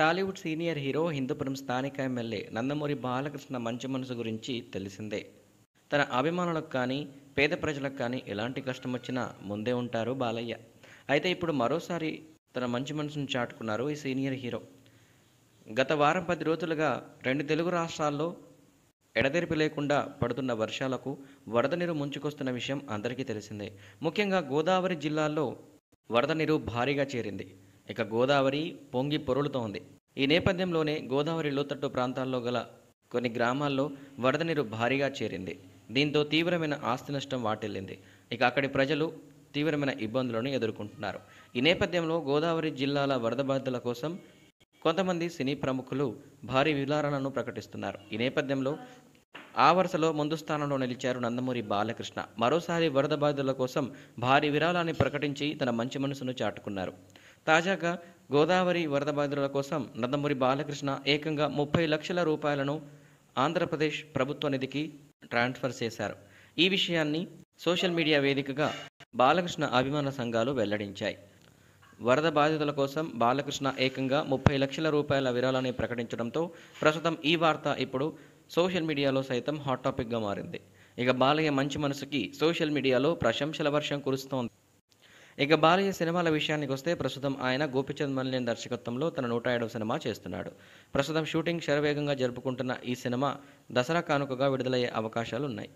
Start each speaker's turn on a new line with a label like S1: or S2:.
S1: Tollywood senior hero Hindupuram స్థానిక MLA Nandamuri Balakrishna మంచి మనసు గురించి తెలిసిందే తన అభిమానులకు కానీ పేద ప్రజలకు కానీ ఎలాంటి కష్టం వచ్చినా ముందే ఉంటారు బాలయ్య అయితే ఇప్పుడు మరోసారి తన మంచి మనసును చాటుకున్నారు ఈ సీనియర్ హీరో గత వారం పది రోజులుగా రెండు తెలుగు రాష్ట్రాల్లో ఎడతెరిపి లేకుండా పడుతున్న వర్షాలకు వరద నీరు ముంచుకొస్తున్న విషయం అందరికీ తెలిసిందే ముఖ్యంగా గోదావరి జిల్లాల్లో వరద నీరు భారీగా చేరింది ఇక గోదావరి పొంగి ఉంది ఈ నేపథ్యంలోనే గోదావరి లోతట్టు ప్రాంతాల్లో గల కొన్ని గ్రామాల్లో వరద నీరు భారీగా చేరింది దీంతో తీవ్రమైన ఆస్తి నష్టం వాటిల్లింది ఇక అక్కడి ప్రజలు తీవ్రమైన ఇబ్బందులను ఎదుర్కొంటున్నారు ఈ నేపథ్యంలో గోదావరి జిల్లాల వరద బాధితుల కోసం కొంతమంది సినీ ప్రముఖులు భారీ విలారణను ప్రకటిస్తున్నారు ఈ నేపథ్యంలో ఆ వరుసలో ముందు స్థానంలో నిలిచారు నందమూరి బాలకృష్ణ మరోసారి వరద బాధితుల కోసం భారీ విరాళాన్ని ప్రకటించి తన మంచి మనసును చాటుకున్నారు తాజాగా గోదావరి వరద బాధితుల కోసం నందమూరి బాలకృష్ణ ఏకంగా ముప్పై లక్షల రూపాయలను ఆంధ్రప్రదేశ్ ప్రభుత్వ నిధికి ట్రాన్స్ఫర్ చేశారు ఈ విషయాన్ని సోషల్ మీడియా వేదికగా బాలకృష్ణ అభిమాన సంఘాలు వెల్లడించాయి వరద బాధితుల కోసం బాలకృష్ణ ఏకంగా ముప్పై లక్షల రూపాయల విరాళాన్ని ప్రకటించడంతో ప్రస్తుతం ఈ వార్త ఇప్పుడు సోషల్ మీడియాలో సైతం హాట్ టాపిక్గా మారింది ఇక బాలయ్య మంచి మనసుకి సోషల్ మీడియాలో ప్రశంసల వర్షం కురుస్తోంది ఇక బాలయ్య సినిమాల విషయానికి వస్తే ప్రస్తుతం ఆయన గోపిచంద్ మల్లేన్ దర్శకత్వంలో తన నూట ఏడవ సినిమా చేస్తున్నాడు ప్రస్తుతం షూటింగ్ శరవేగంగా జరుపుకుంటున్న ఈ సినిమా దసరా కానుకగా విడుదలయ్యే అవకాశాలున్నాయి